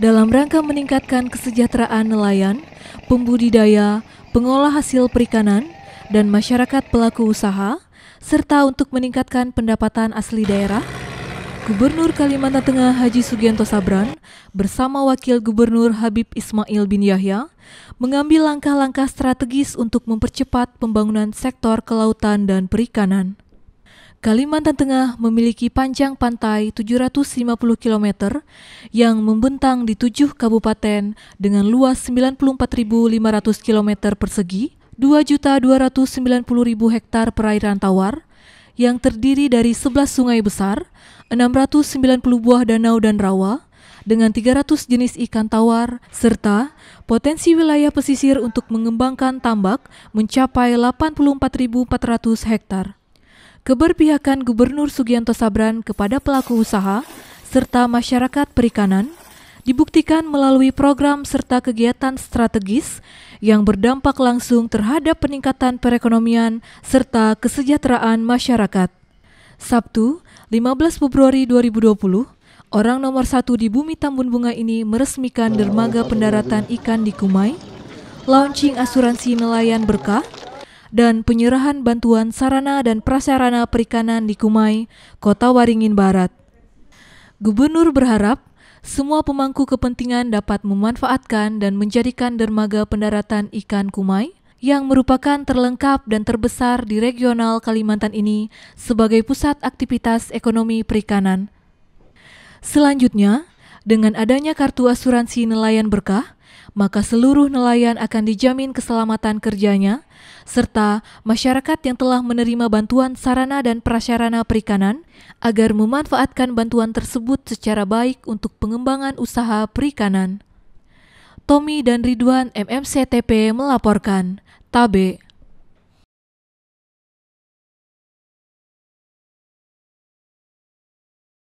dalam rangka meningkatkan kesejahteraan nelayan, pembudidaya, pengolah hasil perikanan, dan masyarakat pelaku usaha, serta untuk meningkatkan pendapatan asli daerah, Gubernur Kalimantan Tengah Haji Sugianto Sabran bersama Wakil Gubernur Habib Ismail bin Yahya mengambil langkah-langkah strategis untuk mempercepat pembangunan sektor kelautan dan perikanan. Kalimantan Tengah memiliki panjang pantai 750 km yang membentang di tujuh kabupaten dengan luas 94.500 km persegi, 2.290.000 hektar perairan tawar, yang terdiri dari 11 sungai besar, 690 buah danau dan rawa, dengan 300 jenis ikan tawar, serta potensi wilayah pesisir untuk mengembangkan tambak mencapai 84.400 hektar keberpihakan Gubernur Sugianto Sabran kepada pelaku usaha serta masyarakat perikanan dibuktikan melalui program serta kegiatan strategis yang berdampak langsung terhadap peningkatan perekonomian serta kesejahteraan masyarakat. Sabtu, 15 Februari 2020, orang nomor satu di bumi Tambun Bunga ini meresmikan dermaga pendaratan ikan di Kumai, launching asuransi nelayan berkah, dan penyerahan bantuan sarana dan prasarana perikanan di Kumai, Kota Waringin Barat. Gubernur berharap semua pemangku kepentingan dapat memanfaatkan dan menjadikan dermaga pendaratan ikan Kumai yang merupakan terlengkap dan terbesar di regional Kalimantan ini sebagai pusat aktivitas ekonomi perikanan. Selanjutnya, dengan adanya kartu asuransi nelayan berkah, maka seluruh nelayan akan dijamin keselamatan kerjanya, serta masyarakat yang telah menerima bantuan sarana dan prasarana perikanan agar memanfaatkan bantuan tersebut secara baik untuk pengembangan usaha perikanan. Tommy dan Ridwan MMCTP melaporkan. Tabe